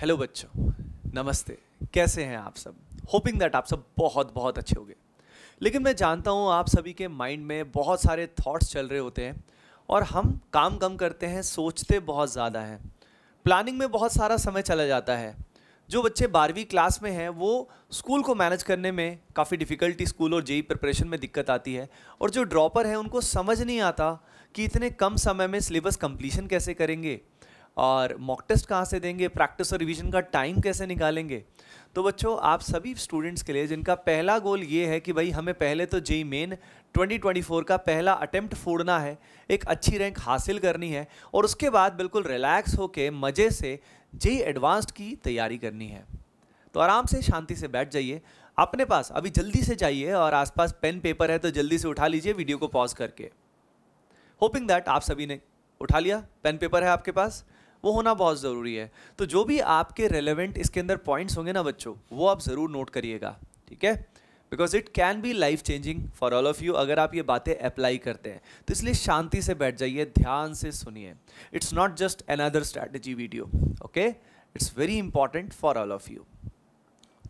Hello बच्चों नमस्ते कैसे हैं आप सब होपिंग दैट आप सब बहुत बहुत अच्छे होंगे लेकिन मैं जानता हूँ आप सभी के माइंड में बहुत सारे थॉट्स चल रहे होते हैं और हम काम कम करते हैं सोचते बहुत ज़्यादा हैं प्लानिंग में बहुत सारा समय चला जाता है जो बच्चे बारहवीं क्लास में हैं वो स्कूल को मैनेज करने में काफ़ी डिफ़िकल्टी स्कूल और जेई प्रिपरेशन e e में दिक्कत आती है और जो ड्रॉपर हैं उनको समझ नहीं आता कि इतने कम समय में सिलेबस कंप्लीशन कैसे करेंगे और मॉक टेस्ट कहाँ से देंगे प्रैक्टिस और रिवीजन का टाइम कैसे निकालेंगे तो बच्चों आप सभी स्टूडेंट्स के लिए जिनका पहला गोल ये है कि भाई हमें पहले तो जेई मेन 2024 का पहला अटेम्प्ट फोड़ना है एक अच्छी रैंक हासिल करनी है और उसके बाद बिल्कुल रिलैक्स होके मज़े से जेई एडवांस्ड की तैयारी करनी है तो आराम से शांति से बैठ जाइए अपने पास अभी जल्दी से जाइए और आसपास पेन पेपर है तो जल्दी से उठा लीजिए वीडियो को पॉज करके होपिंग दैट आप सभी ने उठा लिया पेन पेपर है आपके पास वो होना बहुत ज़रूरी है तो जो भी आपके रेलिवेंट इसके अंदर पॉइंट्स होंगे ना बच्चों वो आप ज़रूर नोट करिएगा ठीक है because it can be life changing for all of you अगर आप ये बातें अप्लाई करते हैं तो इसलिए शांति से बैठ जाइए ध्यान से सुनिए it's not just another strategy video okay it's very important for all of you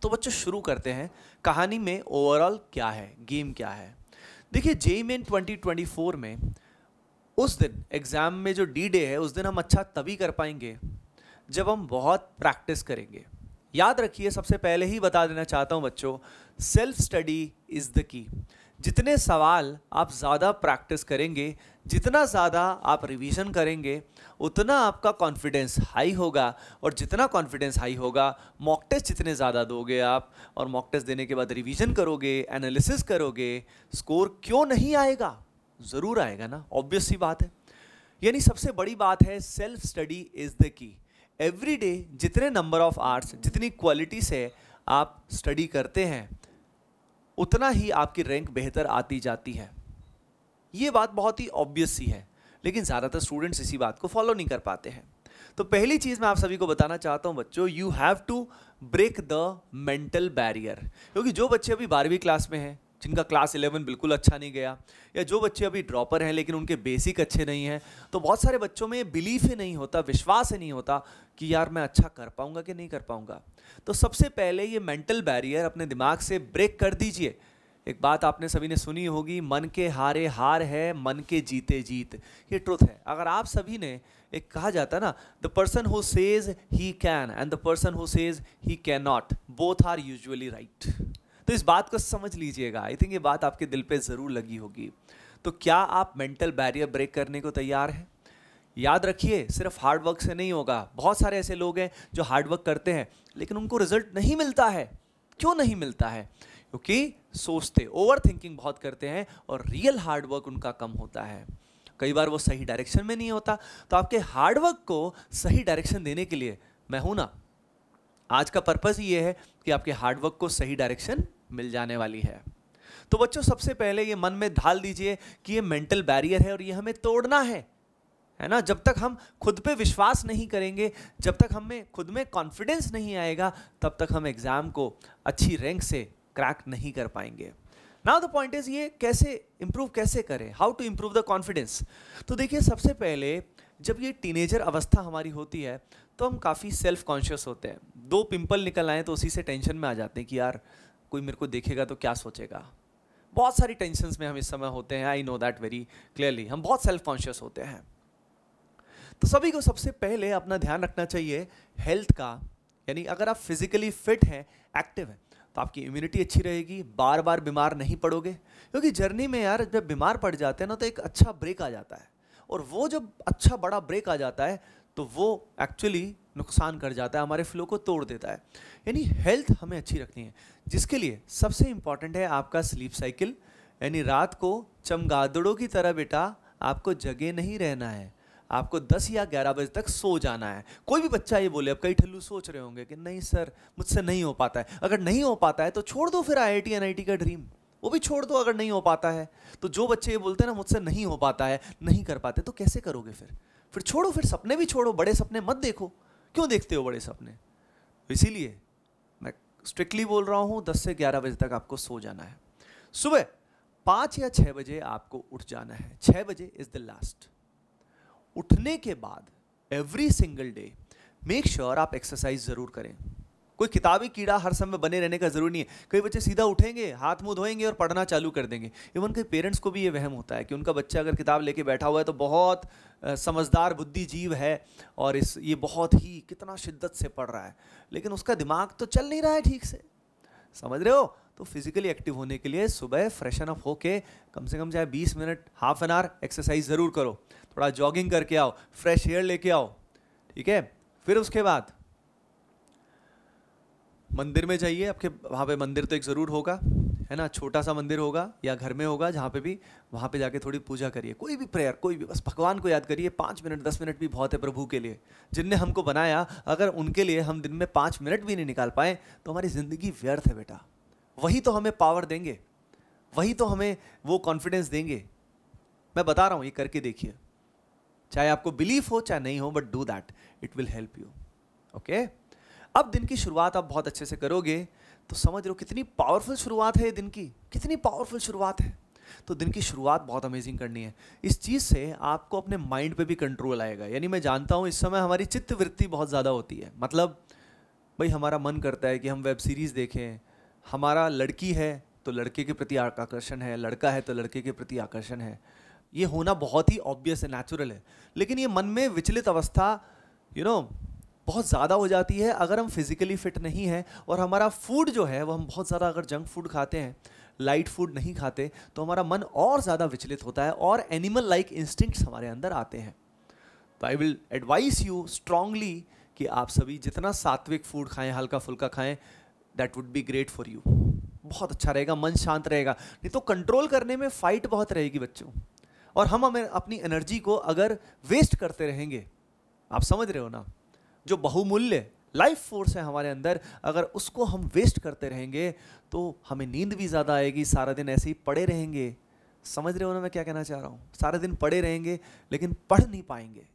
तो बच्चों शुरू करते हैं कहानी में ओवरऑल क्या है गेम क्या है देखिए जेई मेन 2024 में उस दिन एग्ज़ाम में जो डी डे है उस दिन हम अच्छा तभी कर पाएंगे जब हम बहुत प्रैक्टिस करेंगे याद रखिए सबसे पहले ही बता देना चाहता हूँ बच्चों सेल्फ स्टडी इज़ द की जितने सवाल आप ज़्यादा प्रैक्टिस करेंगे जितना ज़्यादा आप रिवीजन करेंगे उतना आपका कॉन्फिडेंस हाई होगा और जितना कॉन्फिडेंस हाई होगा मॉक टेस्ट जितने ज़्यादा दोगे आप और मॉक टेस्ट देने के बाद रिवीजन करोगे एनालिसिस करोगे स्कोर क्यों नहीं आएगा ज़रूर आएगा ना ऑब्वियस सी बात है यानी सबसे बड़ी बात है self study is the key every day जितने नंबर ऑफ आर्ट्स जितनी क्वालिटी से आप स्टडी करते हैं उतना ही आपकी रैंक बेहतर आती जाती है ये बात बहुत ही ऑब्वियस सी है लेकिन ज़्यादातर स्टूडेंट्स इसी बात को फॉलो नहीं कर पाते हैं तो पहली चीज़ मैं आप सभी को बताना चाहता हूँ बच्चों you have to break the mental barrier क्योंकि जो बच्चे अभी बारहवीं क्लास में हैं जिनका क्लास इलेवन बिल्कुल अच्छा नहीं गया या जो बच्चे अभी ड्रॉपर हैं लेकिन उनके बेसिक अच्छे नहीं हैं तो बहुत सारे बच्चों में ये बिलीफ ही नहीं होता विश्वास ही नहीं होता कि यार मैं अच्छा कर पाऊँगा कि नहीं कर पाऊँगा तो सबसे पहले ये मेंटल बैरियर अपने दिमाग से ब्रेक कर दीजिए एक बात आपने सभी ने सुनी होगी मन के हारे हार है मन के जीते जीत ये ट्रुथ है अगर आप सभी ने एक कहा जाता ना the person who says he can and the person who says he can not both are usually right तो इस बात को समझ लीजिएगा आई थिंक ये बात आपके दिल पे ज़रूर लगी होगी तो क्या आप मेंटल बैरियर ब्रेक करने को तैयार हैं याद रखिए सिर्फ हार्ड वर्क से नहीं होगा बहुत सारे ऐसे लोग हैं जो हार्ड वर्क करते हैं लेकिन उनको रिजल्ट नहीं मिलता है क्यों नहीं मिलता है क्योंकि सोचते ओवर थिंकिंग बहुत करते हैं और रियल हार्डवर्क उनका कम होता है कई बार वो सही डायरेक्शन में नहीं होता तो आपके हार्डवर्क को सही डायरेक्शन देने के लिए मैं हूं ना आज का पर्पज़ ये है कि आपके हार्डवर्क को सही डायरेक्शन मिल जाने वाली है तो बच्चों सबसे पहले ये मन में ढाल दीजिए कि ये मेंटल बैरियर है और ये हमें तोड़ना है है ना जब तक हम खुद पे विश्वास नहीं करेंगे जब तक हमें खुद में कॉन्फिडेंस नहीं आएगा तब तक हम एग्ज़ाम को अच्छी रैंक से क्रैक नहीं कर पाएंगे नाउ द पॉइंट इज़ ये कैसे इंप्रूव कैसे करें how to improve the confidence तो देखिए सबसे पहले जब ये टीनेजर अवस्था हमारी होती है तो हम काफ़ी सेल्फ कॉन्शियस होते हैं दो पिंपल निकल आए तो उसी से टेंशन में आ जाते हैं कि यार कोई मेरे को देखेगा तो क्या सोचेगा बहुत सारी टेंशन में हम इस समय होते हैं I know that very clearly हम बहुत सेल्फ कॉन्शियस होते हैं तो सभी को सबसे पहले अपना ध्यान रखना चाहिए हेल्थ का यानी अगर आप फिजिकली फिट हैं एक्टिव हैं तो आपकी इम्यूनिटी अच्छी रहेगी बार बार बीमार नहीं पड़ोगे क्योंकि जर्नी में यार जब बीमार पड़ जाते हैं ना तो एक अच्छा ब्रेक आ जाता है और वो जब अच्छा बड़ा ब्रेक आ जाता है तो वो एक्चुअली नुकसान कर जाता है हमारे फ्लो को तोड़ देता है यानी हेल्थ हमें अच्छी रखनी है जिसके लिए सबसे इम्पॉर्टेंट है आपका स्लीप साइकिल यानी रात को चमगादड़ों की तरह बेटा आपको जगे नहीं रहना है आपको 10 या 11 बजे तक सो जाना है कोई भी बच्चा ये बोले अब कई ठल्लू सोच रहे होंगे कि नहीं सर मुझसे नहीं हो पाता है अगर नहीं हो पाता है तो छोड़ दो फिर आई आई का ड्रीम वो भी छोड़ दो अगर नहीं हो पाता है तो जो बच्चे ये बोलते हैं ना मुझसे नहीं हो पाता है नहीं कर पाते तो कैसे करोगे फिर फिर छोड़ो फिर सपने भी छोड़ो बड़े सपने मत देखो क्यों देखते हो बड़े सपने इसीलिए मैं स्ट्रिक्टली बोल रहा हूँ दस से ग्यारह बजे तक आपको सो जाना है सुबह पाँच या छः बजे आपको उठ जाना है छः बजे इज़ द लास्ट उठने के बाद every single day make sure आप एक्सरसाइज ज़रूर करें कोई किताबी कीड़ा हर समय बने रहने का ज़रूरी नहीं है कई बच्चे सीधा उठेंगे हाथ मुँह धोएंगे और पढ़ना चालू कर देंगे इवन कई पेरेंट्स को भी ये वहम होता है कि उनका बच्चा अगर किताब लेके बैठा हुआ है तो बहुत समझदार बुद्धिजीव है और इस ये बहुत ही कितना शिद्दत से पढ़ रहा है लेकिन उसका दिमाग तो चल नहीं रहा है ठीक से समझ रहे हो तो फिजिकली एक्टिव होने के लिए सुबह फ्रेशन अप होके कम से कम चाहे 20 minute half an hour exercise ज़रूर करो थोड़ा जॉगिंग करके आओ फ्रेश एयर लेके आओ ठीक है फिर उसके बाद मंदिर में जाइए आपके वहाँ पे मंदिर तो एक ज़रूर होगा है ना छोटा सा मंदिर होगा या घर में होगा जहाँ पे भी वहाँ पे जाके थोड़ी पूजा करिए कोई भी प्रेयर कोई भी बस भगवान को याद करिए पाँच मिनट दस मिनट भी बहुत है प्रभु के लिए जिनने हमको बनाया अगर उनके लिए हम दिन में पाँच मिनट भी नहीं निकाल पाए तो हमारी ज़िंदगी व्यर्थ है बेटा वही तो हमें पावर देंगे वही तो हमें वो कॉन्फिडेंस देंगे मैं बता रहा हूँ ये करके देखिए चाहे आपको बिलीफ हो चाहे नहीं हो but do that it will help you okay अब दिन की शुरुआत आप बहुत अच्छे से करोगे तो समझ लो कितनी पावरफुल शुरुआत है दिन की कितनी पावरफुल शुरुआत है तो दिन की शुरुआत बहुत अमेजिंग करनी है इस चीज़ से आपको अपने माइंड पे भी कंट्रोल आएगा यानी मैं जानता हूँ इस समय हमारी चित्तवृत्ति बहुत ज़्यादा होती है मतलब भाई हमारा मन करता है कि हम वेब सीरीज़ देखें हमारा लड़की है तो लड़के के प्रति आकर्षण है लड़का है तो लड़के के प्रति आकर्षण है ये होना बहुत ही ऑब्वियस है नेचुरल है लेकिन ये मन में विचलित अवस्था यू you नो know, बहुत ज़्यादा हो जाती है अगर हम फिज़िकली फिट नहीं हैं और हमारा फूड जो है वो हम बहुत ज़्यादा अगर जंक फूड खाते हैं लाइट फूड नहीं खाते तो हमारा मन और ज़्यादा विचलित होता है और एनिमल लाइक इंस्टिंक्ट्स हमारे अंदर आते हैं तो I will advise you strongly कि आप सभी जितना सात्विक फूड खाएं हल्का फुल्का खाएं that would be great for you बहुत अच्छा रहेगा मन शांत रहेगा नहीं तो कंट्रोल करने में फाइट बहुत रहेगी बच्चों और हम हमें अपनी एनर्जी को अगर वेस्ट करते रहेंगे आप समझ रहे हो ना जो बहुमूल्य लाइफ फोर्स है हमारे अंदर अगर उसको हम वेस्ट करते रहेंगे तो हमें नींद भी ज़्यादा आएगी सारा दिन ऐसे ही पड़े रहेंगे समझ रहे हो ना मैं क्या कहना चाह रहा हूँ सारा दिन पड़े रहेंगे लेकिन पढ़ नहीं पाएंगे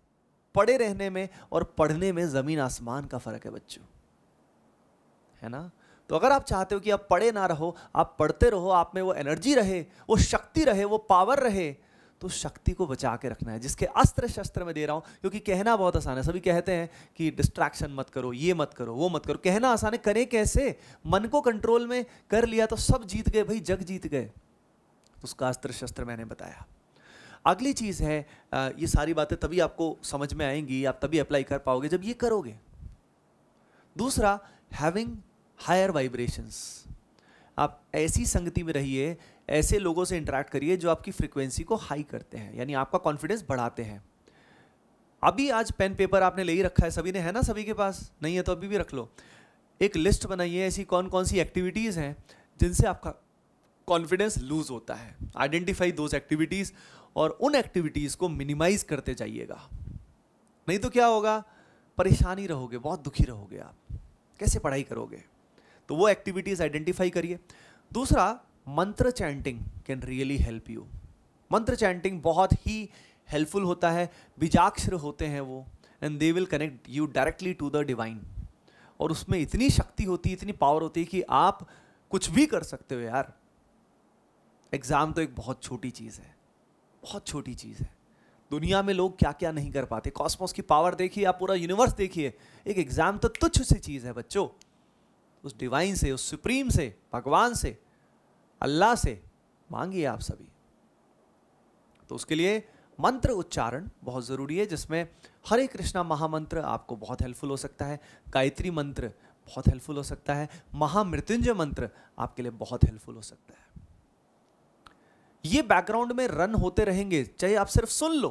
पढ़े रहने में और पढ़ने में ज़मीन आसमान का फ़र्क है बच्चों है ना तो अगर आप चाहते हो कि आप पढ़े ना रहो आप पढ़ते रहो आप में वो एनर्जी रहे वो शक्ति रहे वो पावर रहे तो शक्ति को बचा के रखना है जिसके अस्त्र शस्त्र में दे रहा हूं क्योंकि कहना बहुत आसान है सभी कहते हैं कि डिस्ट्रैक्शन मत करो ये मत करो वो मत करो कहना आसान है करें कैसे मन को कंट्रोल में कर लिया तो सब जीत गए भाई जग जीत गए उसका अस्त्र शस्त्र मैंने बताया अगली चीज़ है ये सारी बातें तभी आपको समझ में आएंगी आप तभी अप्लाई कर पाओगे जब ये करोगे दूसरा हैविंग हायर वाइब्रेशंस आप ऐसी संगति में रहिए ऐसे लोगों से इंटरेक्ट करिए जो आपकी फ्रिक्वेंसी को हाई करते हैं यानी आपका कॉन्फिडेंस बढ़ाते हैं अभी आज पेन पेपर आपने ले ही रखा है सभी ने है ना सभी के पास नहीं है तो अभी भी रख लो एक लिस्ट बनाइए ऐसी कौन कौन सी एक्टिविटीज़ हैं जिनसे आपका कॉन्फिडेंस लूज होता है आइडेंटिफाई दोज एक्टिविटीज़ और उन एक्टिविटीज़ को मिनिमाइज करते जाइएगा नहीं तो क्या होगा परेशानी रहोगे बहुत दुखी रहोगे आप कैसे पढ़ाई करोगे तो वो एक्टिविटीज़ आइडेंटिफाई करिए दूसरा मंत्र chanting can really help you मंत्र चैंटिंग बहुत ही हेल्पफुल होता है बीजाक्षर होते हैं वो and they will connect you directly to the divine और उसमें इतनी शक्ति होती है इतनी पावर होती है कि आप कुछ भी कर सकते हो यार एग्ज़ाम तो एक बहुत छोटी चीज़ है बहुत छोटी चीज़ है दुनिया में लोग क्या क्या नहीं कर पाते कॉस्मोस की पावर देखिए आप पूरा यूनिवर्स देखिए एक एग्ज़ाम तो तुच्छ सी चीज़ है बच्चों उस डिवाइन से उस सुप्रीम से भगवान से अल्लाह से मांगिए आप सभी तो उसके लिए मंत्र उच्चारण बहुत ज़रूरी है जिसमें हरे कृष्णा महामंत्र आपको बहुत हेल्पफुल हो सकता है गायत्री मंत्र बहुत हेल्पफुल हो सकता है महामृत्युंजय मंत्र आपके लिए बहुत हेल्पफुल हो सकता है ये बैकग्राउंड में रन होते रहेंगे चाहे आप सिर्फ सुन लो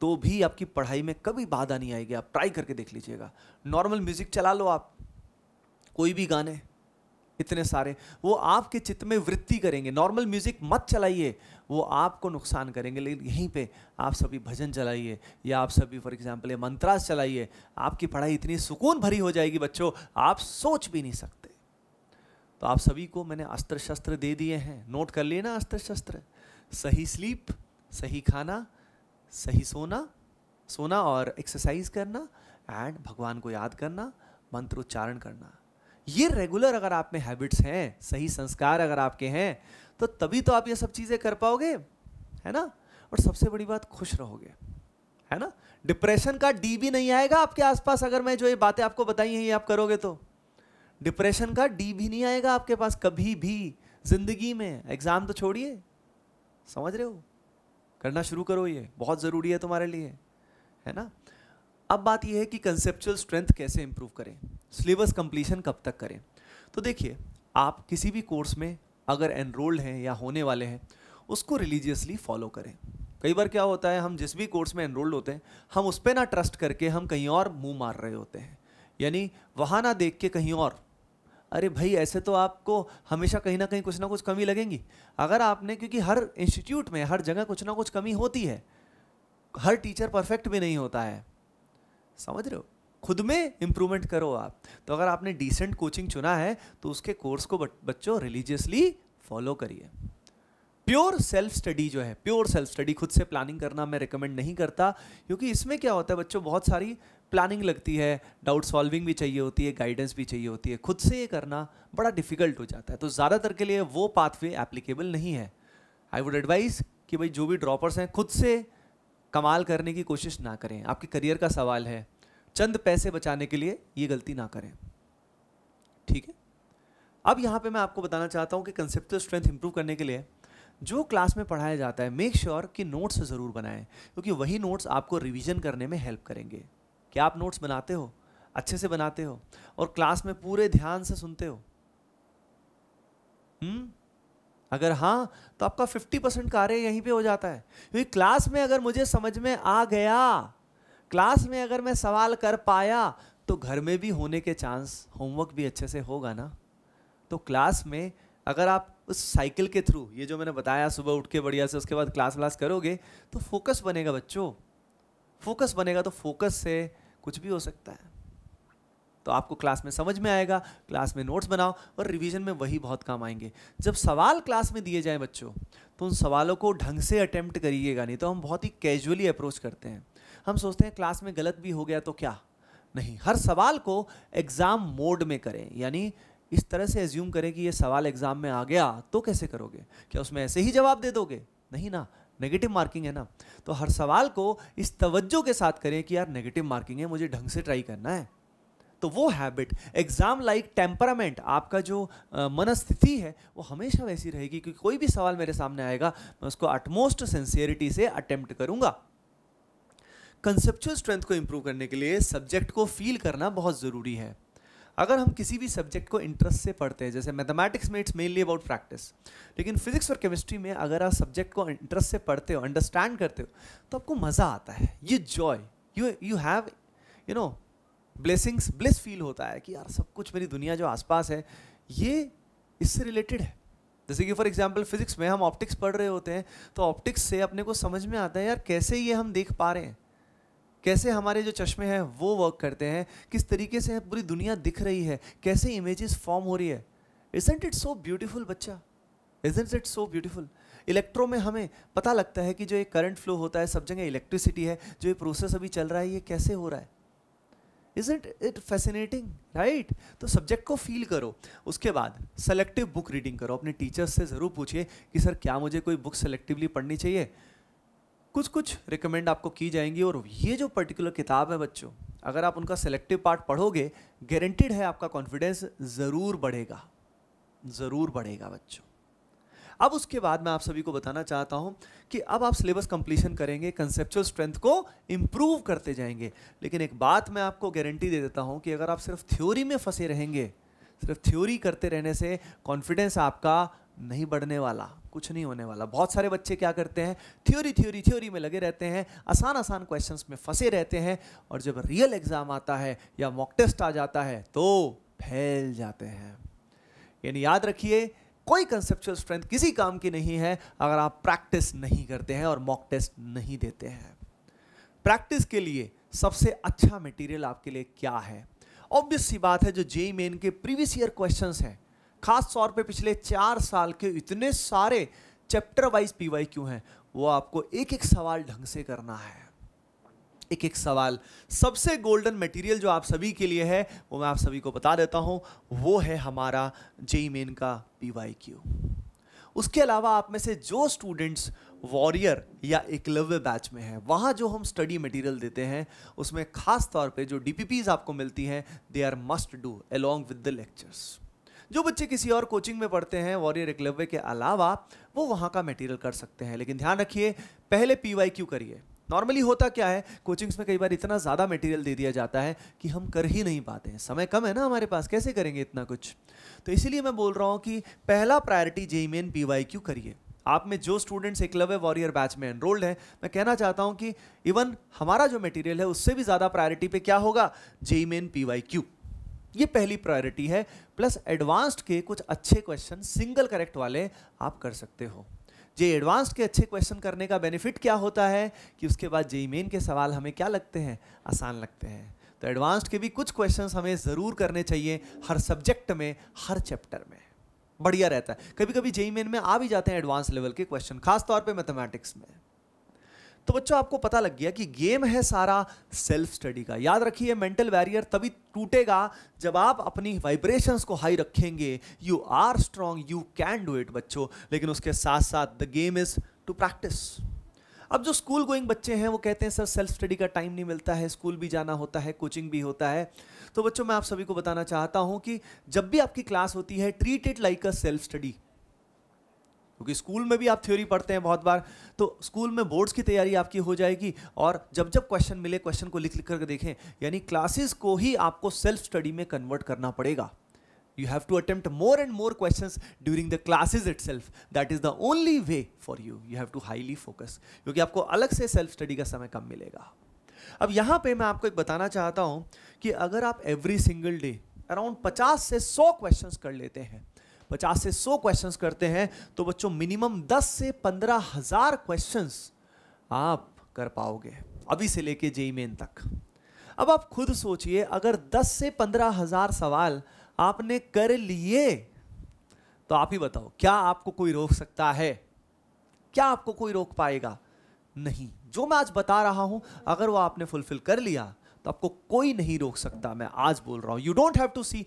तो भी आपकी पढ़ाई में कभी बाधा नहीं आएगी आप ट्राई करके देख लीजिएगा नॉर्मल म्यूजिक चला लो आप कोई भी गाने इतने सारे वो आपके चित्त में वृत्ति करेंगे नॉर्मल म्यूज़िक मत चलाइए वो आपको नुकसान करेंगे लेकिन यहीं पे आप सभी भजन चलाइए या आप सभी फॉर एग्जांपल ये मंत्रास चलाइए आपकी पढ़ाई इतनी सुकून भरी हो जाएगी बच्चों आप सोच भी नहीं सकते तो आप सभी को मैंने अस्त्र शस्त्र दे दिए हैं नोट कर लिए ना अस्त्र शस्त्र सही स्लीप सही खाना सही सोना सोना और एक्सरसाइज करना एंड भगवान को याद करना मंत्रोच्चारण करना ये रेगुलर अगर आप में हैबिट्स हैं सही संस्कार अगर आपके हैं तो तभी तो आप ये सब चीज़ें कर पाओगे है ना और सबसे बड़ी बात खुश रहोगे है ना डिप्रेशन का डी भी नहीं आएगा आपके आसपास अगर मैं जो ये बातें आपको बताई हैं ये आप करोगे तो डिप्रेशन का डी भी नहीं आएगा आपके पास कभी भी जिंदगी में एग्जाम तो छोड़िए समझ रहे हो करना शुरू करो ये बहुत ज़रूरी है तुम्हारे लिए है ना अब बात यह है कि कंसेप्चुअल स्ट्रेंथ कैसे इंप्रूव करें सिलेबस कंप्लीशन कब तक करें तो देखिए आप किसी भी कोर्स में अगर एनरोल्ड हैं या होने वाले हैं उसको रिलीजियसली फॉलो करें कई बार क्या होता है हम जिस भी कोर्स में एनरोल्ड होते हैं हम उस पर ना ट्रस्ट करके हम कहीं और मुंह मार रहे होते हैं यानी वहाँ ना देख के कहीं और अरे भाई ऐसे तो आपको हमेशा कहीं ना कहीं कुछ ना कुछ कमी लगेंगी अगर आपने क्योंकि हर इंस्टीट्यूट में हर जगह कुछ ना कुछ कमी होती है हर टीचर परफेक्ट भी नहीं होता है समझ रहे हो खुद में इम्प्रूवमेंट करो आप तो अगर आपने डिसेंट कोचिंग चुना है तो उसके कोर्स को बच्चों रिलीजियसली फॉलो करिए प्योर सेल्फ स्टडी जो है प्योर सेल्फ स्टडी खुद से प्लानिंग करना मैं रिकमेंड नहीं करता क्योंकि इसमें क्या होता है बच्चों बहुत सारी प्लानिंग लगती है डाउट सॉल्विंग भी चाहिए होती है गाइडेंस भी चाहिए होती है खुद से ये करना बड़ा डिफिकल्ट हो जाता है तो ज़्यादातर के लिए वो पाथवे एप्लीकेबल नहीं है आई वुड एडवाइस कि भाई जो भी ड्रॉपर्स हैं खुद से कमाल करने की कोशिश ना करें आपके करियर का सवाल है चंद पैसे बचाने के लिए ये गलती ना करें ठीक है अब यहाँ पे मैं आपको बताना चाहता हूँ कि कंसेप्ट स्ट्रेंथ इंप्रूव करने के लिए जो क्लास में पढ़ाया जाता है मेक श्योर sure कि नोट्स ज़रूर बनाएं क्योंकि वही नोट्स आपको रिवीजन करने में हेल्प करेंगे क्या आप नोट्स बनाते हो अच्छे से बनाते हो और क्लास में पूरे ध्यान से सुनते हो हुँ? हम्म? अगर हाँ तो आपका 50 परसेंट कार्य यहीं पे हो जाता है क्योंकि क्लास में अगर मुझे समझ में आ गया क्लास में अगर मैं सवाल कर पाया तो घर में भी होने के चांस होमवर्क भी अच्छे से होगा ना तो क्लास में अगर आप उस साइकिल के थ्रू ये जो मैंने बताया सुबह उठ के बढ़िया से उसके बाद क्लास व्लास करोगे तो फोकस बनेगा बच्चों फोकस बनेगा तो फोकस से कुछ भी हो सकता है तो आपको क्लास में समझ में आएगा क्लास में नोट्स बनाओ और रिवीजन में वही बहुत काम आएंगे जब सवाल क्लास में दिए जाएं बच्चों तो उन सवालों को ढंग से अटैम्प्ट करिएगा नहीं तो हम बहुत ही कैजुअली अप्रोच करते हैं हम सोचते हैं क्लास में गलत भी हो गया तो क्या नहीं हर सवाल को एग्ज़ाम मोड में करें यानी इस तरह से एज्यूम करें कि ये सवाल एग्ज़ाम में आ गया तो कैसे करोगे क्या उसमें ऐसे ही जवाब दे दोगे नहीं ना नेगेटिव मार्किंग है ना तो हर सवाल को इस तवज्जो के साथ करें कि यार नेगेटिव मार्किंग है मुझे ढंग से ट्राई करना है तो वो हैबिट एग्ज़ाम लाइक टेम्परामेंट आपका जो मनस्थिति है वो हमेशा वैसी रहेगी क्योंकि कोई भी सवाल मेरे सामने आएगा मैं उसको अटमोस्ट सेंसियरिटी से अटेम्प्ट करूंगा कंसेप्चुअल स्ट्रेंथ को इम्प्रूव करने के लिए सब्जेक्ट को फील करना बहुत ज़रूरी है अगर हम किसी भी सब्जेक्ट को इंटरेस्ट से पढ़ते हैं जैसे मैथमेटिक्स में इट्स मेनली अबाउट प्रैक्टिस लेकिन फिजिक्स और केमिस्ट्री में अगर आप सब्जेक्ट को इंटरेस्ट से पढ़ते हो अंडरस्टैंड करते हो तो आपको मज़ा आता है ये joy you you have you know blessings bless feel होता है कि यार सब कुछ मेरी दुनिया जो आसपास है ये इससे रिलेटेड है जैसे कि फॉर एग्जाम्पल फिजिक्स में हम ऑप्टिक्स पढ़ रहे होते हैं तो ऑप्टिक्स से अपने को समझ में आता है यार कैसे ये हम देख पा रहे हैं कैसे हमारे जो चश्मे हैं वो वर्क करते हैं किस तरीके से पूरी दुनिया दिख रही है कैसे इमेजेस फॉर्म हो रही है इजेंट इट सो ब्यूटिफुल बच्चा isn't it so beautiful electro में हमें पता लगता है कि जो ये करंट फ्लो होता है सब जगह इलेक्ट्रिसिटी है जो ये प्रोसेस अभी चल रहा है ये कैसे हो रहा है इज़ इट फैसिनेटिंग राइट तो सब्जेक्ट को फील करो उसके बाद सेलेक्टिव बुक रीडिंग करो अपने टीचर्स से ज़रूर पूछिए कि सर क्या मुझे कोई बुक सेलेक्टिवली पढ़नी चाहिए कुछ कुछ रिकमेंड आपको की जाएंगी और ये जो पर्टिकुलर किताब है बच्चों अगर आप उनका सेलेक्टिव पार्ट पढ़ोगे गारंटिड है आपका कॉन्फिडेंस ज़रूर बढ़ेगा ज़रूर बढ़ेगा बच्चों अब उसके बाद मैं आप सभी को बताना चाहता हूँ कि अब आप सिलेबस कंप्लीशन करेंगे कंसेप्चुअल स्ट्रेंथ को इम्प्रूव करते जाएंगे लेकिन एक बात मैं आपको गारंटी दे देता हूँ कि अगर आप सिर्फ थ्योरी में फंसे रहेंगे सिर्फ थ्योरी करते रहने से कॉन्फिडेंस आपका नहीं बढ़ने वाला कुछ नहीं होने वाला बहुत सारे बच्चे क्या करते हैं थ्योरी थ्योरी थ्योरी में लगे रहते हैं आसान आसान क्वेश्चंस में फंसे रहते हैं और जब रियल एग्ज़ाम आता है या मॉक टेस्ट आ जाता है तो फैल जाते हैं यानी याद रखिए कोई कंसेप्चुअल स्ट्रेंथ किसी काम की नहीं है अगर आप प्रैक्टिस नहीं करते हैं और मॉक टेस्ट नहीं देते हैं प्रैक्टिस के लिए सबसे अच्छा मटेरियल आपके लिए क्या है ऑब्वियस सी बात है जो जे मेन e e के प्रीवियस ईयर क्वेश्चंस हैं खास तौर पे पिछले चार साल के इतने सारे chapter wise P Y Q हैं वो आपको एक एक सवाल ढंग से करना है एक एक सवाल सबसे गोल्डन मटेरियल जो आप सभी के लिए है वो मैं आप सभी को बता देता हूँ वो है हमारा जेई मेन का पी क्यू उसके अलावा आप में से जो स्टूडेंट्स वॉरियर या एकलव्य बैच में हैं वहाँ जो हम स्टडी मटेरियल देते हैं उसमें खास तौर पे जो डीपीपीज आपको मिलती हैं they are must do along with the lectures जो बच्चे किसी और कोचिंग में पढ़ते हैं वॉरियर एकलव्य के अलावा वो वहाँ का मटेरियल कर सकते हैं लेकिन ध्यान रखिए पहले पी क्यू करिए नॉर्मली होता क्या है कोचिंग्स में कई बार इतना ज़्यादा मटेरियल दे दिया जाता है कि हम कर ही नहीं पाते हैं समय कम है ना हमारे पास कैसे करेंगे इतना कुछ तो इसीलिए मैं बोल रहा हूँ कि पहला priority JEE Main P Y Q करिए आप में जो स्टूडेंट्स एकलव्य वॉरियर बैच में एनरोल्ड हैं मैं कहना चाहता हूँ कि इवन हमारा जो मटेरियल है उससे भी ज़्यादा प्रायोरिटी पे क्या होगा JEE Main P Y Q ये पहली प्रायोरिटी है प्लस एडवांस्ड के कुछ अच्छे क्वेश्चन सिंगल करेक्ट वाले आप कर सकते हो जे एडवांस्ड के अच्छे क्वेश्चन करने का बेनिफिट क्या होता है कि उसके बाद जे मेन के सवाल हमें क्या लगते हैं आसान लगते हैं तो एडवांस्ड के भी कुछ क्वेश्चन हमें ज़रूर करने चाहिए हर सब्जेक्ट में हर चैप्टर में बढ़िया रहता है कभी कभी जेई मेन में आ भी जाते हैं एडवांस लेवल के क्वेश्चन खासतौर पर मैथमेटिक्स में तो बच्चों आपको पता लग गया कि गेम है सारा सेल्फ स्टडी का याद रखिए मेंटल बैरियर तभी टूटेगा जब आप अपनी वाइब्रेशंस को हाई रखेंगे you are strong you can do it बच्चों लेकिन उसके साथ साथ the game is to practice अब जो स्कूल गोइंग बच्चे हैं वो कहते हैं सर सेल्फ स्टडी का टाइम नहीं मिलता है स्कूल भी जाना होता है कोचिंग भी होता है तो बच्चों मैं आप सभी को बताना चाहता हूं कि जब भी आपकी क्लास होती है treat it like a self study क्योंकि स्कूल में भी आप थ्योरी पढ़ते हैं बहुत बार तो स्कूल में बोर्ड्स की तैयारी आपकी हो जाएगी और जब जब क्वेश्चन मिले क्वेश्चन को लिख लिख करके देखें यानी क्लासेस को ही आपको सेल्फ स्टडी में कन्वर्ट करना पड़ेगा you have to attempt more and more question during the classes itself that is the only way for you you have to highly focus क्योंकि आपको अलग से सेल्फ स्टडी का समय कम मिलेगा अब यहाँ पे मैं आपको एक बताना चाहता हूँ कि अगर आप एवरी सिंगल डे अराउंड 50 से 100 क्वेश्चंस कर लेते हैं पचास से सौ क्वेश्चंस करते हैं तो बच्चों मिनिमम दस से पंद्रह हजार क्वेश्चन आप कर पाओगे अभी से लेके जेई मेन तक अब आप खुद सोचिए अगर दस से पंद्रह हजार सवाल आपने कर लिए तो आप ही बताओ क्या आपको कोई रोक सकता है क्या आपको कोई रोक पाएगा नहीं जो मैं आज बता रहा हूं अगर वो आपने फुलफिल कर लिया तो आपको कोई नहीं रोक सकता मैं आज बोल रहा हूं you don't have to see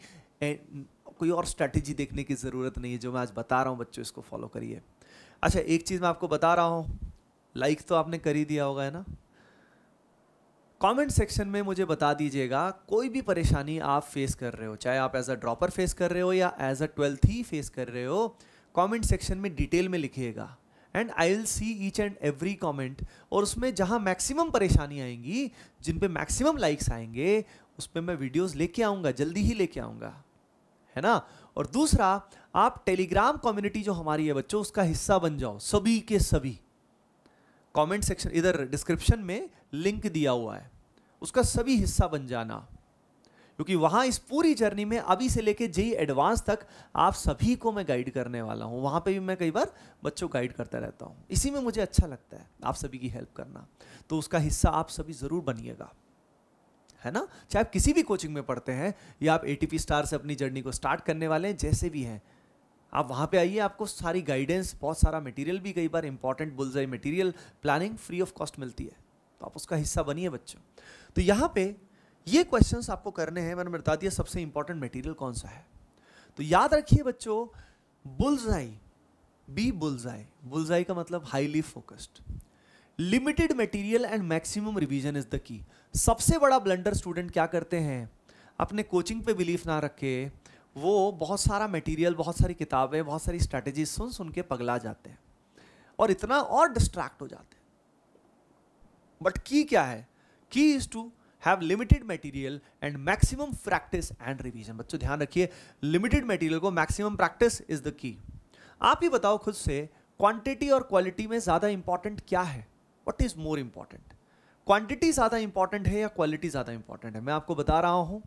कोई और स्ट्रैटेजी देखने की ज़रूरत नहीं है जो मैं आज बता रहा हूँ बच्चों इसको फॉलो करिए अच्छा एक चीज़ मैं आपको बता रहा हूँ लाइक तो आपने कर ही दिया होगा है ना कमेंट सेक्शन में मुझे बता दीजिएगा कोई भी परेशानी आप फेस कर रहे हो चाहे आप एज अ ड्रॉपर फेस कर रहे हो या एज अ ट्वेल्थ ही फेस कर रहे हो कमेंट सेक्शन में डिटेल में लिखिएगा and I will see each and every comment और उसमें जहां मैक्सिमम परेशानी आएंगी जिन पे मैक्सिमम लाइक्स आएंगे उस पर मैं वीडियोज लेके आऊँगा जल्दी ही लेके आऊँगा है ना और दूसरा आप टेलीग्राम कम्युनिटी जो हमारी है बच्चों उसका हिस्सा बन जाओ सभी के सभी कमेंट सेक्शन इधर डिस्क्रिप्शन में लिंक दिया हुआ है उसका सभी हिस्सा बन जाना क्योंकि वहां इस पूरी जर्नी में अभी से लेके जेई एडवांस तक आप सभी को मैं गाइड करने वाला हूं वहां पे भी मैं कई बार बच्चों गाइड करता रहता हूं इसी में मुझे अच्छा लगता है आप सभी की हेल्प करना तो उसका हिस्सा आप सभी ज़रूर बनिएगा है ना चाहे आप किसी भी कोचिंग में पढ़ते हैं या आप ए स्टार से अपनी जर्नी को स्टार्ट करने वाले हैं जैसे भी हैं आप वहाँ पे आइए आपको सारी गाइडेंस बहुत सारा मटेरियल भी कई बार इंपॉर्टेंट बोल जाए material planning free of cost मिलती है तो आप उसका हिस्सा बनिए बच्चों तो यहाँ पे ये क्वेश्चंस आपको करने हैं मैंने बता दिया सबसे इंपॉर्टेंट मटेरियल कौन सा है तो याद रखिए बच्चों बुल्जाई बी बुल्जाई बुल्जाई का मतलब highly focused limited material and maximum revision is the key सबसे बड़ा ब्लंडर स्टूडेंट क्या करते हैं अपने कोचिंग पे बिलीफ ना रखे वो बहुत सारा मटेरियल बहुत सारी किताबें बहुत सारी स्ट्रैटेजी सुन सुन के पगला जाते हैं और इतना और डिस्ट्रैक्ट हो जाते हैं बट की क्या है key is to have limited material and maximum practice and revision बच्चों ध्यान रखिए लिमिटेड मटेरियल को maximum practice is the key आप ही बताओ खुद से क्वांटिटी और क्वालिटी में ज़्यादा इंपॉर्टेंट क्या है what is more important quantity ज़्यादा इंपॉर्टेंट है या क्वालिटी ज़्यादा इंपॉर्टेंट है मैं आपको बता रहा हूँ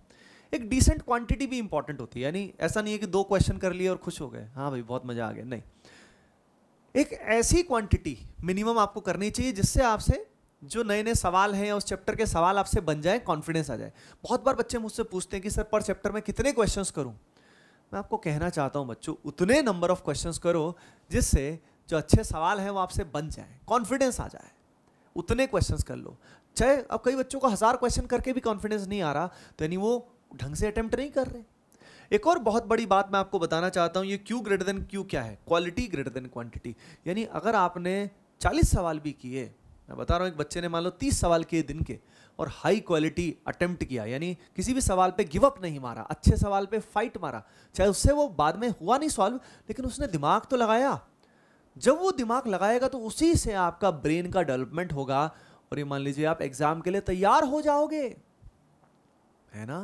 एक डिसेंट क्वांटिटी भी इंपॉर्टेंट होती है यानी ऐसा नहीं है कि दो क्वेश्चन कर लिए और खुश हो गए हाँ भाई बहुत मज़ा आ गया नहीं एक ऐसी क्वांटिटी मिनिमम आपको करनी चाहिए जिससे आपसे जो नए नए सवाल हैं उस चैप्टर के सवाल आपसे बन जाए कॉन्फिडेंस आ जाए बहुत बार बच्चे मुझसे पूछते हैं कि सर पर चैप्टर में कितने क्वेश्चंस करूं मैं आपको कहना चाहता हूं बच्चों उतने नंबर ऑफ क्वेश्चंस करो जिससे जो अच्छे सवाल हैं वो आपसे बन जाए कॉन्फिडेंस आ जाए उतने क्वेश्चंस कर लो चाहे अब कई बच्चों को हज़ार क्वेश्चन करके भी कॉन्फिडेंस नहीं आ रहा तो यानी वो ढंग से अटैम्प्ट नहीं कर रहे एक और बहुत बड़ी बात मैं आपको बताना चाहता हूँ ये क्यू ग्रेटर देन क्यू क्या है क्वालिटी ग्रेटर देन क्वान्टिटी यानी अगर आपने चालीस सवाल भी किए मैं बता रहा हूँ एक बच्चे ने मान लो तीस सवाल किए दिन के और हाई क्वालिटी अटेम्प्ट किया यानी किसी भी सवाल पे गिव अप नहीं मारा अच्छे सवाल पे फाइट मारा चाहे उससे वो बाद में हुआ नहीं सॉल्व लेकिन उसने दिमाग तो लगाया जब वो दिमाग लगाएगा तो उसी से आपका ब्रेन का डेवलपमेंट होगा और ये मान लीजिए आप एग्जाम के लिए तैयार हो जाओगे है ना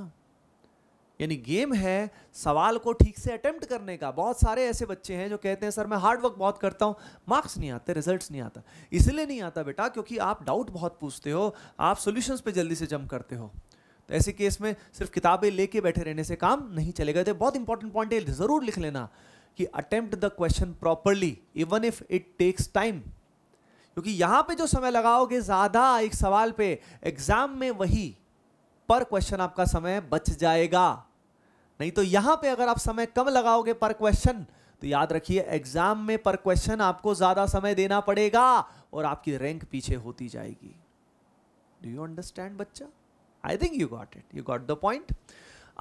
यानी गेम है सवाल को ठीक से अटेम्प्ट करने का बहुत सारे ऐसे बच्चे हैं जो कहते हैं सर मैं हार्ड वर्क बहुत करता हूं मार्क्स नहीं आते रिजल्ट्स नहीं आता इसलिए नहीं आता बेटा क्योंकि आप डाउट बहुत पूछते हो आप सोल्यूशन पे जल्दी से जम करते हो तो ऐसे केस में सिर्फ किताबें लेके बैठे रहने से काम नहीं चलेगा तो बहुत इंपॉर्टेंट पॉइंट है ज़रूर लिख लेना कि attempt the question properly even if it takes time क्योंकि यहां पे जो समय लगाओगे ज़्यादा एक सवाल पे एग्ज़ाम में वही पर क्वेश्चन आपका समय बच जाएगा नहीं तो यहां पे अगर आप समय कम लगाओगे पर क्वेश्चन तो याद रखिए एग्ज़ाम में पर क्वेश्चन आपको ज़्यादा समय देना पड़ेगा और आपकी रैंक पीछे होती जाएगी डू यू अंडरस्टैंड बच्चा I think you got it you got the point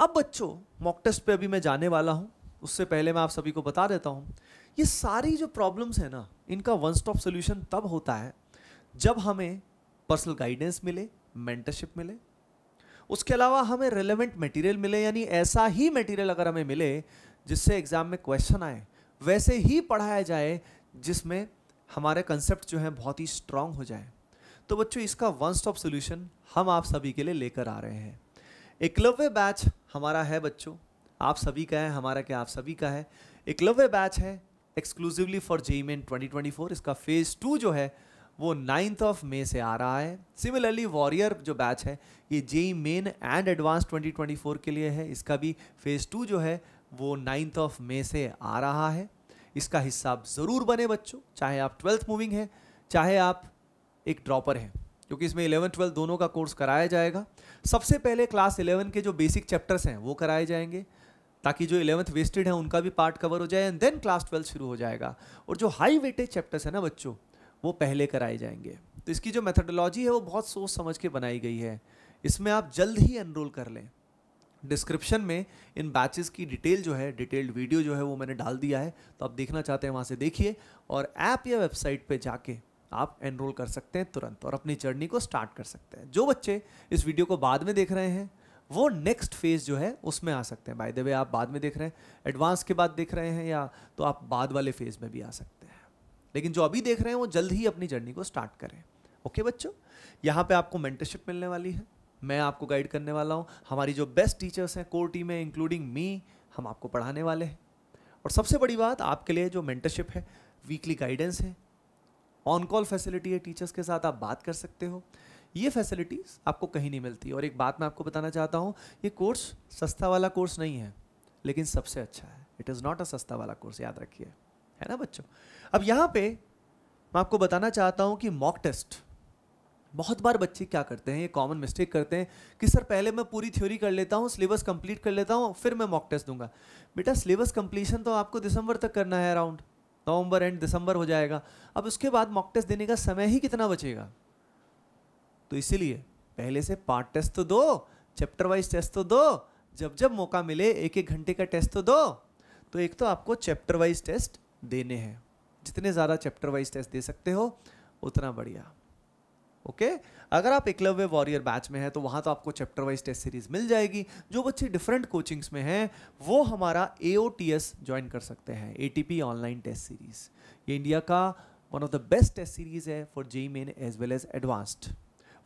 अब बच्चों मॉक टेस्ट पे अभी मैं जाने वाला हूं उससे पहले मैं आप सभी को बता देता हूँ ये सारी जो प्रॉब्लम्स हैं ना इनका वन स्टॉप सोल्यूशन तब होता है जब हमें पर्सनल गाइडेंस मिले मेंटरशिप मिले उसके अलावा हमें रेलेवेंट मटेरियल मिले यानी ऐसा ही मटेरियल अगर हमें मिले जिससे एग्ज़ाम में क्वेश्चन आए वैसे ही पढ़ाया जाए जिसमें हमारे कंसेप्ट जो हैं बहुत ही स्ट्रांग हो जाए तो बच्चों इसका वन स्टॉप सोल्यूशन हम आप सभी के लिए लेकर आ रहे हैं एकलव्य बैच हमारा है बच्चों आप सभी का है हमारा क्या आप सभी का है लव्य बैच है exclusively for JEE Main twenty इसका फेज़ टू जो है वो नाइन्थ ऑफ मे से आ रहा है सिमिलरली वॉरियर जो बैच है ये जेई मेन एंड एडवांस 2024 के लिए है इसका भी फेज़ टू जो है वो नाइन्थ ऑफ मे से आ रहा है इसका हिस्सा आप ज़रूर बने बच्चों चाहे आप ट्वेल्थ मूविंग हैं चाहे आप एक ड्रॉपर हैं क्योंकि इसमें इलेवन ट्वेल्थ दोनों का कोर्स कराया जाएगा सबसे पहले क्लास इलेवन के जो बेसिक चैप्टर्स हैं वो कराए जाएंगे ताकि जो इलेवंथ वेस्टेड है उनका भी पार्ट कवर हो जाए एंड देन क्लास ट्वेल्थ शुरू हो जाएगा और जो हाई वेटेज चैप्टर्स है ना बच्चों वो पहले कराए जाएंगे तो इसकी जो मेथडोलॉजी है वो बहुत सोच समझ के बनाई गई है इसमें आप जल्द ही एनरोल कर लें डिस्क्रिप्शन में इन बैचेस की डिटेल जो है डिटेल्ड वीडियो जो है वो मैंने डाल दिया है तो आप देखना चाहते हैं वहाँ से देखिए और ऐप या वेबसाइट पे जाके आप एनरोल कर सकते हैं तुरंत और अपनी जर्नी को स्टार्ट कर सकते हैं जो बच्चे इस वीडियो को बाद में देख रहे हैं वो नेक्स्ट फेज जो है उसमें आ सकते हैं बाय द वे आप बाद में देख रहे हैं एडवांस के बाद देख रहे हैं या तो आप बाद वाले फेज में भी आ सकते हैं लेकिन जो अभी देख रहे हैं वो जल्द ही अपनी जर्नी को स्टार्ट करें ओके बच्चों यहाँ पे आपको मेंटरशिप मिलने वाली है मैं आपको गाइड करने वाला हूँ हमारी जो बेस्ट टीचर्स हैं कोर टीम है इंक्लूडिंग मी हम आपको पढ़ाने वाले हैं और सबसे बड़ी बात आपके लिए जो मेंटरशिप है वीकली गाइडेंस है ऑन कॉल फैसिलिटी है टीचर्स के साथ आप बात कर सकते हो ये फैसिलिटीज़ आपको कहीं नहीं मिलती और एक बात मैं आपको बताना चाहता हूँ ये कोर्स सस्ता वाला कोर्स नहीं है लेकिन सबसे अच्छा है इट इज़ नॉट अ सस्ता वाला कोर्स याद रखिए है ना बच्चों अब यहाँ पे मैं आपको बताना चाहता हूँ कि मॉक टेस्ट बहुत बार बच्चे क्या करते हैं ये कॉमन मिस्टेक करते हैं कि सर पहले मैं पूरी थ्योरी कर लेता हूँ सिलेबस कंप्लीट कर लेता हूँ फिर मैं मॉक टेस्ट दूंगा बेटा सिलेबस कंप्लीशन तो आपको दिसंबर तक करना है अराउंड नवंबर एंड दिसंबर हो जाएगा अब उसके बाद मॉक टेस्ट देने का समय ही कितना बचेगा तो इसीलिए पहले से पार्ट टेस्ट तो दो चैप्टर वाइज टेस्ट तो दो जब जब मौका मिले एक एक घंटे का टेस्ट तो दो तो एक तो आपको चैप्टर वाइज टेस्ट देने हैं जितने ज़्यादा चैप्टर वाइज टेस्ट दे सकते हो उतना बढ़िया ओके okay? अगर आप एकलव्य वॉरियर बैच में हैं तो वहाँ तो आपको चैप्टर वाइज टेस्ट सीरीज मिल जाएगी जो बच्चे डिफरेंट कोचिंग्स में हैं वो हमारा A O T S join कर सकते हैं A T P online test series ये इंडिया का one of the best test series है for JEE Main as well as advanced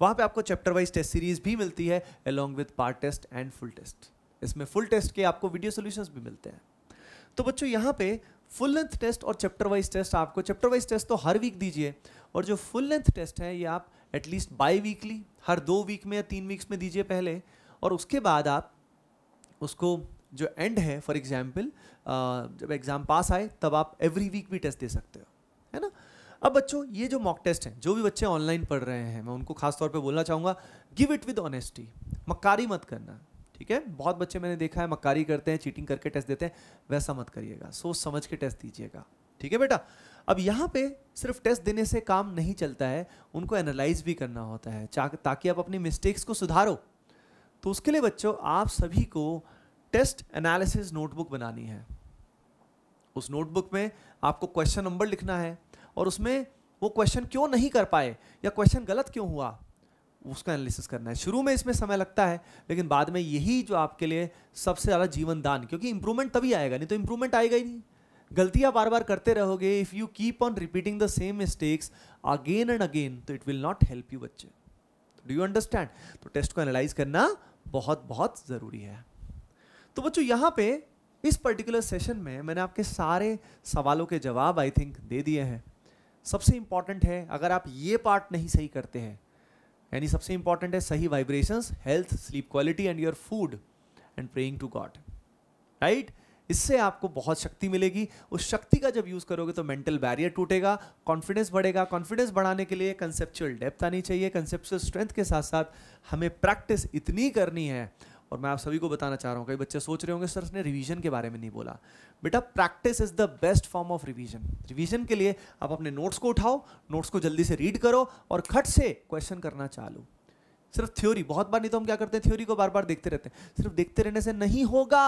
वहाँ पे आपको चैप्टर वाइज टेस्ट सीरीज भी मिलती है along with part test and full test इसमें फुल टेस्ट के आपको वीडियो सोल्यूशन भी मिलते हैं तो बच्चों यहाँ पे फुल लेंथ टेस्ट और चैप्टर वाइज टेस्ट आपको चैप्टर वाइज टेस्ट तो हर वीक दीजिए और जो फुल लेंथ टेस्ट है ये आप एटलीस्ट बाई वीकली हर दो वीक में या तीन वीक्स में दीजिए पहले और उसके बाद आप उसको जो एंड है फॉर एग्जाम्पल जब एग्ज़ाम पास आए तब आप एवरी वीक भी टेस्ट दे सकते हो अब बच्चों ये जो मॉक टेस्ट हैं जो भी बच्चे ऑनलाइन पढ़ रहे हैं मैं उनको खास तौर पे बोलना चाहूँगा गिव इट विद ऑनेस्टी मक्कारी मत करना ठीक है बहुत बच्चे मैंने देखा है मक्कारी करते हैं चीटिंग करके टेस्ट देते हैं वैसा मत करिएगा सोच समझ के टेस्ट दीजिएगा ठीक है बेटा अब यहाँ पे सिर्फ टेस्ट देने से काम नहीं चलता है उनको एनालाइज भी करना होता है ताकि आप अपनी मिस्टेक्स को सुधारो तो उसके लिए बच्चों आप सभी को टेस्ट एनालिसिस नोटबुक बनानी है उस नोटबुक में आपको क्वेश्चन नंबर लिखना है और उसमें वो क्वेश्चन क्यों नहीं कर पाए या क्वेश्चन गलत क्यों हुआ उसका एनालिसिस करना है शुरू में इसमें समय लगता है लेकिन बाद में यही जो आपके लिए सबसे ज़्यादा जीवन दान क्योंकि इंप्रूवमेंट तभी आएगा नहीं तो इंप्रूवमेंट आएगा ही नहीं गलतियाँ बार बार करते रहोगे if you keep on repeating the same mistakes again and again तो it will not help you बच्चे डू यू अंडरस्टैंड तो टेस्ट को एनालाइज करना बहुत बहुत ज़रूरी है तो बच्चों यहाँ पे इस पर्टिकुलर सेशन में मैंने आपके सारे सवालों के जवाब आई थिंक दे दिए हैं सबसे इंपॉर्टेंट है अगर आप ये पार्ट नहीं सही करते हैं यानी सबसे इंपॉर्टेंट है सही vibrations health sleep quality and your food and praying to God right इससे आपको बहुत शक्ति मिलेगी उस शक्ति का जब यूज़ करोगे तो मेंटल बैरियर टूटेगा कॉन्फिडेंस बढ़ेगा कॉन्फिडेंस बढ़ाने के लिए कंसेप्चुअल डेप्थ आनी चाहिए कंसेप्चुअल स्ट्रेंथ के साथ साथ हमें प्रैक्टिस इतनी करनी है और मैं आप सभी को बताना चाह रहा हूँ कई बच्चे सोच रहे होंगे सर ने रिवीजन के बारे में नहीं बोला बेटा practice is the best form of revision revision के लिए आप अपने नोट्स को उठाओ नोट्स को जल्दी से रीड करो और खट से क्वेश्चन करना चालू सिर्फ थ्योरी बहुत बार नहीं तो हम क्या करते हैं थ्योरी को बार बार देखते रहते हैं सिर्फ देखते रहने से नहीं होगा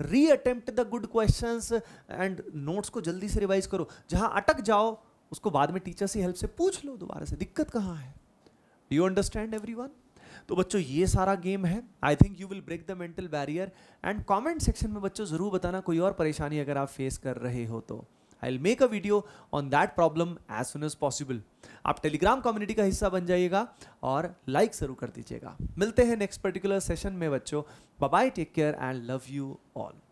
reattempt the good question and notes को जल्दी से रिवाइज करो जहां अटक जाओ उसको बाद में टीचर से हेल्प से पूछ लो दोबारा से दिक्कत कहाँ है do you understand everyone तो बच्चों ये सारा गेम है I think you will break the mental barrier and comment section में बच्चों ज़रूर बताना कोई और परेशानी अगर आप फेस कर रहे हो तो I will make a video on that problem as soon as possible आप टेलीग्राम कम्युनिटी का हिस्सा बन जाइएगा और लाइक जरूर कर दीजिएगा मिलते हैं नेक्स्ट पर्टिकुलर सेशन में बच्चों bye take care and love you all